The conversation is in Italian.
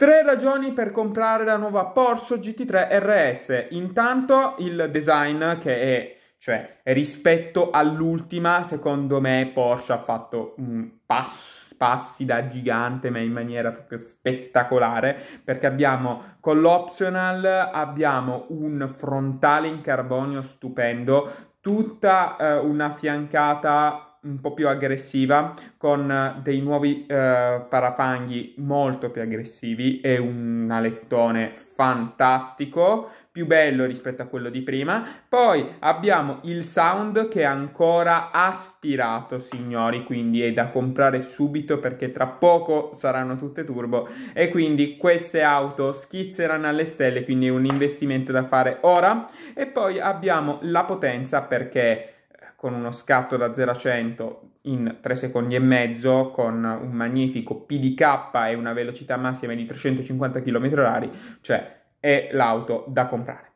Tre ragioni per comprare la nuova Porsche GT3 RS. Intanto il design che è, cioè rispetto all'ultima, secondo me Porsche ha fatto un mm, passo, passi da gigante ma in maniera proprio spettacolare perché abbiamo con l'optional abbiamo un frontale in carbonio stupendo tutta eh, una fiancata un po' più aggressiva con eh, dei nuovi eh, parafanghi molto più aggressivi e un alettone fantastico più bello rispetto a quello di prima poi abbiamo il sound che è ancora aspirato signori quindi è da comprare subito perché tra poco saranno tutte turbo e quindi queste auto schizzeranno alle stelle quindi è un investimento da fare ora e poi abbiamo la potenza perché con uno scatto da 0 a 100 in 3 secondi e mezzo, con un magnifico PDK e una velocità massima di 350 km/h, cioè è l'auto da comprare.